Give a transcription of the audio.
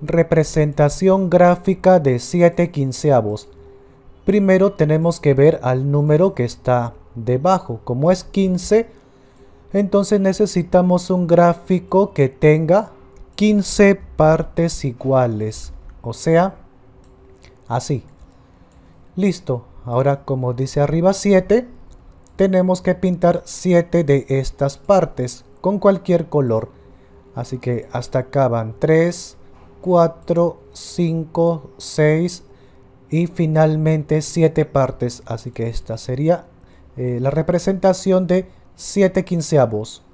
Representación gráfica de 7 quinceavos. Primero tenemos que ver al número que está debajo. Como es 15, entonces necesitamos un gráfico que tenga 15 partes iguales. O sea, así. Listo. Ahora, como dice arriba 7, tenemos que pintar 7 de estas partes con cualquier color. Así que hasta acá van 3, 4, 5, 6 y finalmente 7 partes. Así que esta sería eh, la representación de 7 quinceavos.